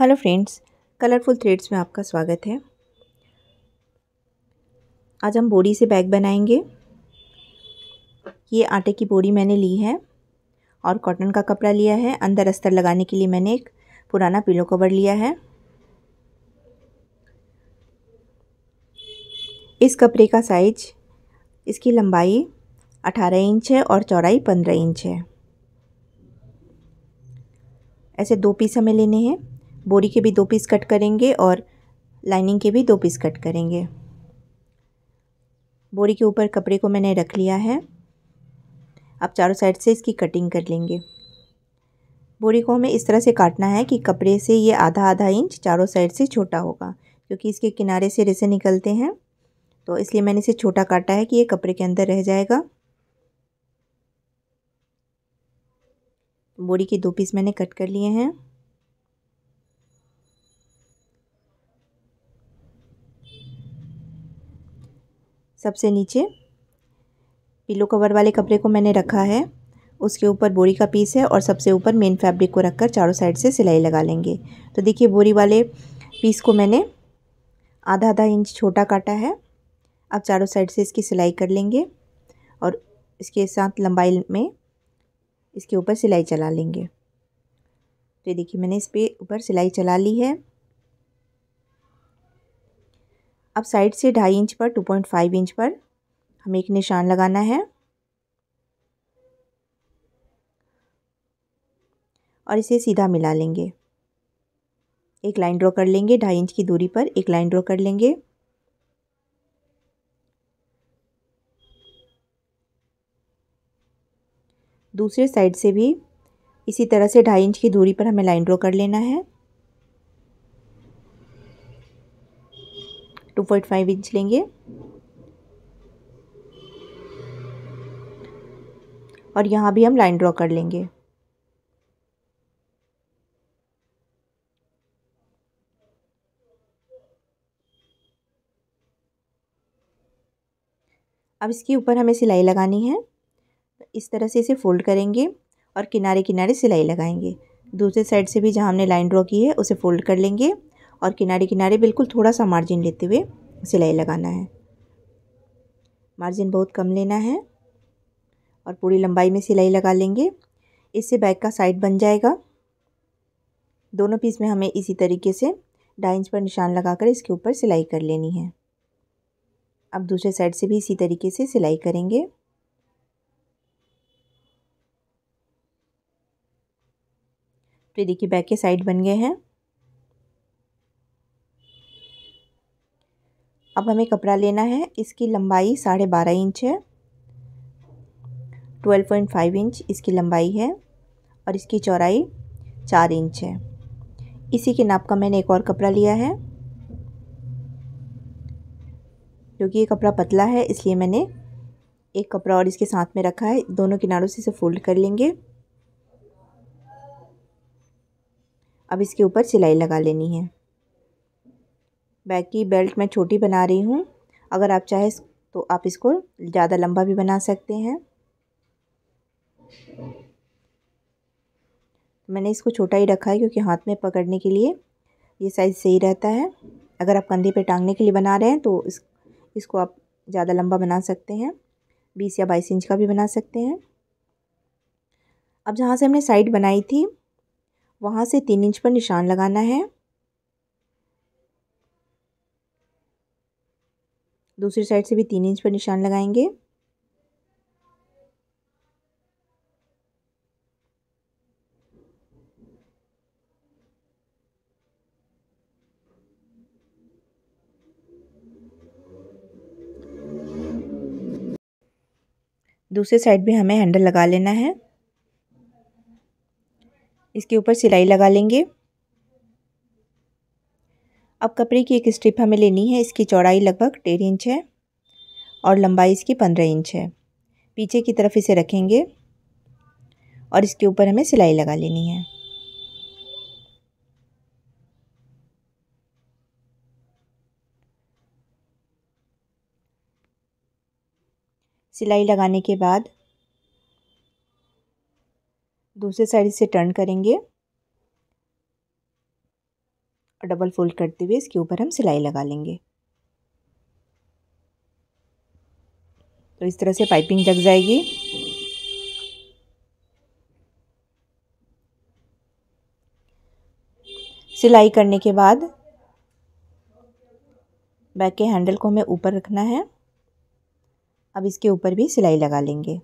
hello friends colourful threads में आपका स्वागत है आज हम बोरी से बैग बनाएंगे ये आटे की बोरी मैंने ली है और कॉटन का कपड़ा लिया है अंदर अस्तर लगाने के लिए मैंने एक पुराना पिलो कवर लिया है इस कपड़े का साइज इसकी लंबाई 18 इंच है और चौड़ाई 15 इंच है ऐसे दो पीस हमें लेने हैं बोरी के भी दो पीस कट करेंगे और लाइनिंग के भी दो पीस कट करेंगे बोरी के ऊपर कपड़े को मैंने रख लिया है आप चारों साइड से इसकी कटिंग कर लेंगे बोरी को हमें इस तरह से काटना है कि कपड़े से ये आधा आधा इंच चारों साइड से छोटा होगा क्योंकि इसके किनारे से रेसे निकलते हैं तो इसलिए मैंने इसे छोटा काटा है कि ये कपड़े के अंदर रह जाएगा बोरी के दो पीस मैंने कट कर लिए हैं सबसे नीचे पिलो कवर वाले कपड़े को मैंने रखा है उसके ऊपर बोरी का पीस है और सबसे ऊपर मेन फैब्रिक को रखकर चारों साइड से सिलाई लगा लेंगे तो देखिए बोरी वाले पीस को मैंने आधा आधा इंच छोटा काटा है अब चारों साइड से इसकी सिलाई कर लेंगे और इसके साथ लंबाई में इसके ऊपर सिलाई चला लेंगे तो ये देखिए मैंने इस पर ऊपर सिलाई चला ली है अब साइड से ढाई इंच पर टू पॉइंट फाइव इंच पर हमें एक निशान लगाना है और इसे सीधा मिला लेंगे एक लाइन ड्रॉ कर लेंगे ढाई इंच की दूरी पर एक लाइन ड्रॉ कर लेंगे दूसरे साइड से भी इसी तरह से ढाई इंच की दूरी पर हमें लाइन ड्रॉ कर लेना है टू पॉइंट फाइव इंच लेंगे और यहाँ भी हम लाइन ड्रॉ कर लेंगे अब इसके ऊपर हमें सिलाई लगानी है इस तरह से इसे फोल्ड करेंगे और किनारे किनारे सिलाई लगाएंगे दूसरे साइड से भी जहाँ हमने लाइन ड्रॉ की है उसे फोल्ड कर लेंगे और किनारे किनारे बिल्कुल थोड़ा सा मार्जिन लेते हुए सिलाई लगाना है मार्जिन बहुत कम लेना है और पूरी लंबाई में सिलाई लगा लेंगे इससे बैक का साइड बन जाएगा दोनों पीस में हमें इसी तरीके से ढाई इंच पर निशान लगाकर इसके ऊपर सिलाई कर लेनी है अब दूसरे साइड से भी इसी तरीके से सिलाई करेंगे तो देखिए बैक के साइड बन गए हैं अब हमें कपड़ा लेना है इसकी लंबाई साढ़े बारह इंच है ट्वेल्व पॉइंट फाइव इंच इसकी लंबाई है और इसकी चौड़ाई चार इंच है इसी के नाप का मैंने एक और कपड़ा लिया है क्योंकि ये कपड़ा पतला है इसलिए मैंने एक कपड़ा और इसके साथ में रखा है दोनों किनारों से इसे फोल्ड कर लेंगे अब इसके ऊपर सिलाई लगा लेनी है बैग की बेल्ट मैं छोटी बना रही हूँ अगर आप चाहे तो आप इसको ज़्यादा लंबा भी बना सकते हैं मैंने इसको छोटा ही रखा है क्योंकि हाथ में पकड़ने के लिए ये साइज़ सही रहता है अगर आप कंधे पे टांगने के लिए बना रहे हैं तो इस इसको आप ज़्यादा लंबा बना सकते हैं बीस या बाईस इंच का भी बना सकते हैं अब जहाँ से हमने साइड बनाई थी वहाँ से तीन इंच पर निशान लगाना है दूसरी साइड से भी तीन इंच पर निशान लगाएंगे दूसरे साइड भी हमें हैंडल लगा लेना है इसके ऊपर सिलाई लगा लेंगे अब कपड़े की एक स्ट्रिप हमें लेनी है इसकी चौड़ाई लगभग डेढ़ इंच है और लंबाई इसकी पंद्रह इंच है पीछे की तरफ इसे रखेंगे और इसके ऊपर हमें सिलाई लगा लेनी है सिलाई लगाने के बाद दूसरे साइड से टर्न करेंगे और डबल फोल्ड करते हुए इसके ऊपर हम सिलाई लगा लेंगे तो इस तरह से पाइपिंग लग जाएगी सिलाई करने के बाद बैक के हैंडल को हमें ऊपर रखना है अब इसके ऊपर भी सिलाई लगा लेंगे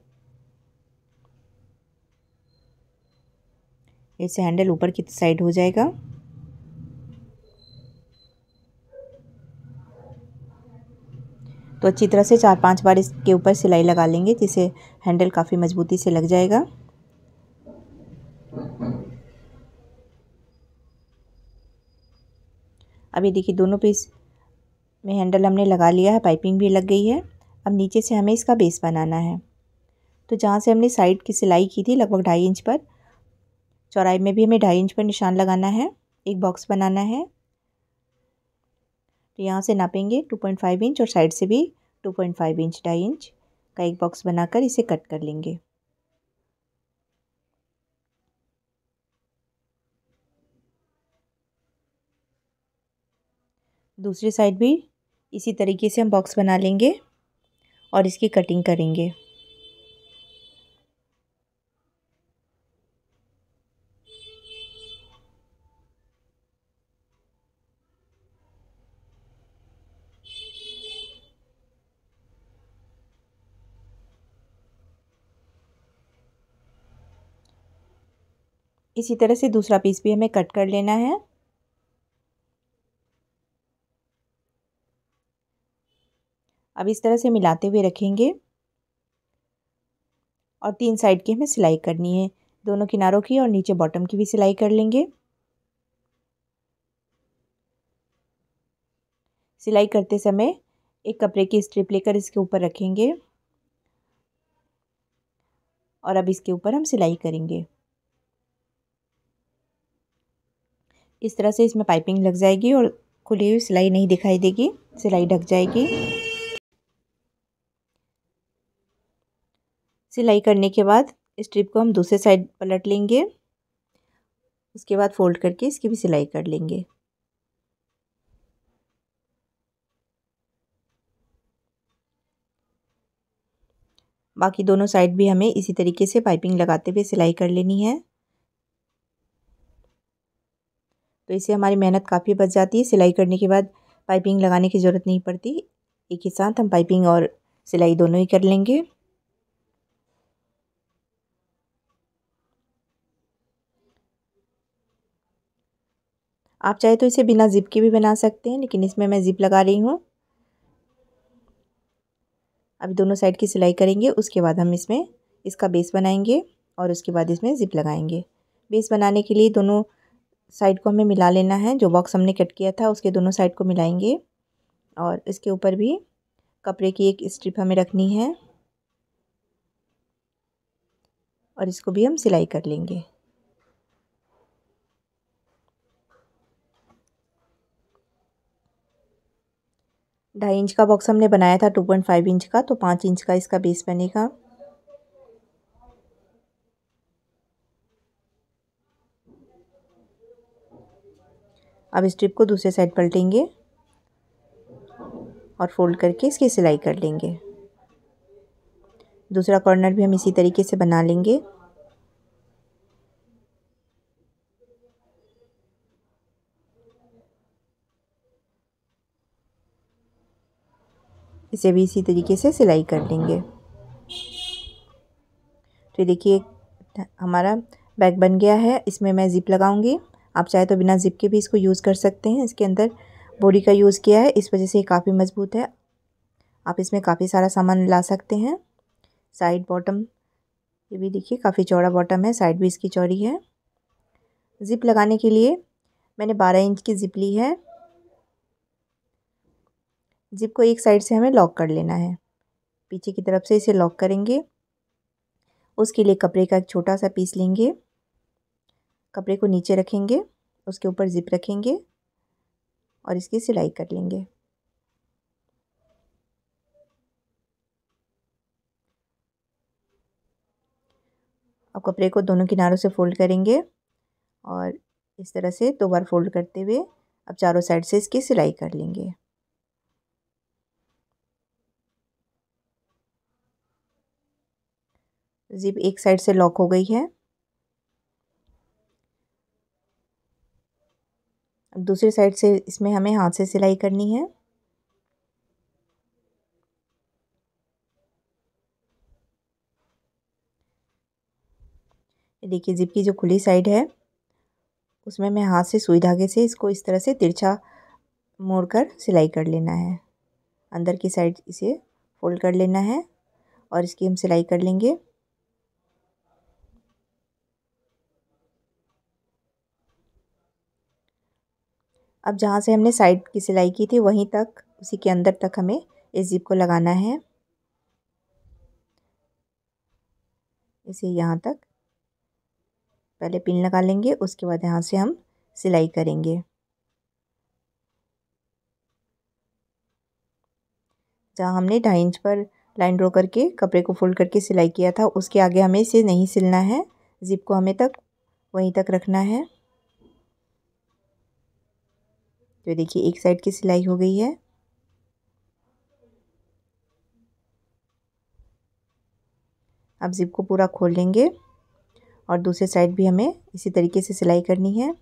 इससे हैंडल ऊपर की साइड हो जाएगा तो अच्छी तरह से चार पांच बार इसके ऊपर सिलाई लगा लेंगे जिससे हैंडल काफ़ी मज़बूती से लग जाएगा अभी देखिए दोनों पीस में हैंडल हमने लगा लिया है पाइपिंग भी लग गई है अब नीचे से हमें इसका बेस बनाना है तो जहाँ से हमने साइड की सिलाई की थी लगभग ढाई इंच पर चौराई में भी हमें ढाई इंच पर निशान लगाना है एक बॉक्स बनाना है तो यहाँ से नापेंगे 2.5 इंच और साइड से भी 2.5 इंच ढाई इंच का एक बॉक्स बनाकर इसे कट कर लेंगे दूसरी साइड भी इसी तरीके से हम बॉक्स बना लेंगे और इसकी कटिंग करेंगे इसी तरह से दूसरा पीस भी हमें कट कर लेना है अब इस तरह से मिलाते हुए रखेंगे और तीन साइड की हमें सिलाई करनी है दोनों किनारों की और नीचे बॉटम की भी सिलाई कर लेंगे सिलाई करते समय एक कपड़े की स्ट्रिप लेकर इसके ऊपर रखेंगे और अब इसके ऊपर हम सिलाई करेंगे इस तरह से इसमें पाइपिंग लग जाएगी और खुली हुई सिलाई नहीं दिखाई देगी सिलाई ढक जाएगी सिलाई करने के बाद स्ट्रिप को हम दूसरे साइड पलट लेंगे उसके बाद फोल्ड करके इसकी भी सिलाई कर लेंगे बाकी दोनों साइड भी हमें इसी तरीके से पाइपिंग लगाते हुए सिलाई कर लेनी है तो इससे हमारी मेहनत काफ़ी बच जाती है सिलाई करने के बाद पाइपिंग लगाने की ज़रूरत नहीं पड़ती एक ही साथ हम पाइपिंग और सिलाई दोनों ही कर लेंगे आप चाहे तो इसे बिना ज़िप के भी बना सकते हैं लेकिन इसमें मैं ज़िप लगा रही हूँ अभी दोनों साइड की सिलाई करेंगे उसके बाद हम इसमें इसका बेस बनाएंगे और उसके बाद इसमें ज़िप लगाएंगे बेस बनाने के लिए दोनों साइड को हमें मिला लेना है जो बॉक्स हमने कट किया था उसके दोनों साइड को मिलाएंगे और इसके ऊपर भी कपड़े की एक स्ट्रिप हमें रखनी है और इसको भी हम सिलाई कर लेंगे ढाई इंच का बॉक्स हमने बनाया था टू पॉइंट फाइव इंच का तो पाँच इंच का इसका बेस बनेगा अब स्ट्रिप को दूसरे साइड पलटेंगे और फोल्ड करके इसकी सिलाई कर लेंगे दूसरा कॉर्नर भी हम इसी तरीके से बना लेंगे इसे भी इसी तरीके से सिलाई कर लेंगे तो देखिए हमारा बैग बन गया है इसमें मैं ज़िप लगाऊंगी आप चाहे तो बिना ज़िप के भी इसको यूज़ कर सकते हैं इसके अंदर बोरी का यूज़ किया है इस वजह से ये काफ़ी मज़बूत है आप इसमें काफ़ी सारा सामान ला सकते हैं साइड बॉटम ये भी देखिए काफ़ी चौड़ा बॉटम है साइड भी इसकी चौड़ी है ज़िप लगाने के लिए मैंने बारह इंच की ज़िप ली है ज़िप को एक साइड से हमें लॉक कर लेना है पीछे की तरफ से इसे लॉक करेंगे उसके लिए कपड़े का एक छोटा सा पीस लेंगे कपड़े को नीचे रखेंगे उसके ऊपर ज़िप रखेंगे और इसकी सिलाई कर लेंगे अब कपड़े को दोनों किनारों से फ़ोल्ड करेंगे और इस तरह से दो बार फ़ोल्ड करते हुए अब चारों साइड से इसकी सिलाई कर लेंगे ज़िप एक साइड से लॉक हो गई है दूसरी साइड से इसमें हमें हाथ से सिलाई करनी है देखिए जिप की जो खुली साइड है उसमें मैं हाथ से सुई धागे से इसको इस तरह से तिरछा मोड़ कर सिलाई कर लेना है अंदर की साइड इसे फोल्ड कर लेना है और इसकी हम सिलाई कर लेंगे अब जहाँ से हमने साइड की सिलाई की थी वहीं तक उसी के अंदर तक हमें इस ज़िप को लगाना है इसे यहाँ तक पहले पिन लगा लेंगे उसके बाद यहाँ से हम सिलाई करेंगे जहाँ हमने ढाई इंच पर लाइन ड्रॉ करके कपड़े को फोल्ड करके सिलाई किया था उसके आगे हमें इसे नहीं सिलना है ज़िप को हमें तक वहीं तक रखना है तो देखिए एक साइड की सिलाई हो गई है अब जिप को पूरा खोल लेंगे और दूसरे साइड भी हमें इसी तरीके से सिलाई करनी है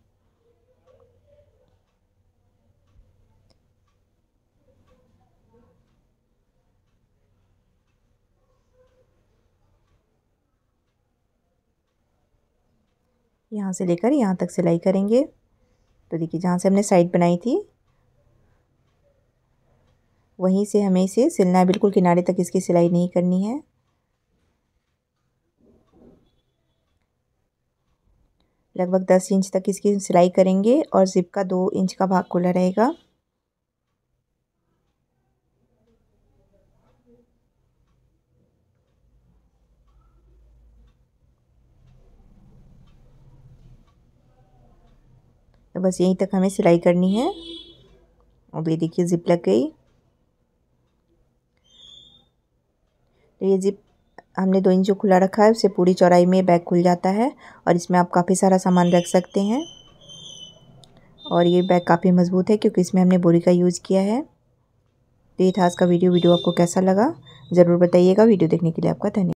यहाँ से लेकर यहाँ तक सिलाई करेंगे तो देखिए जहाँ से हमने साइड बनाई थी वहीं से हमें इसे सिलना है बिल्कुल किनारे तक इसकी सिलाई नहीं करनी है लगभग दस इंच तक इसकी सिलाई करेंगे और ज़िप का दो इंच का भाग खुला रहेगा तो बस यहीं तक हमें सिलाई करनी है अब ये देखिए ज़िप लग गई तो ये ज़िप हमने दो इंच खुला रखा है उससे पूरी चौड़ाई में बैग खुल जाता है और इसमें आप काफ़ी सारा सामान रख सकते हैं और ये बैग काफ़ी मज़बूत है क्योंकि इसमें हमने बोरी का यूज़ किया है तो ये था आज का वीडियो वीडियो आपको कैसा लगा ज़रूर बताइएगा वीडियो देखने के लिए आपका धन्यवाद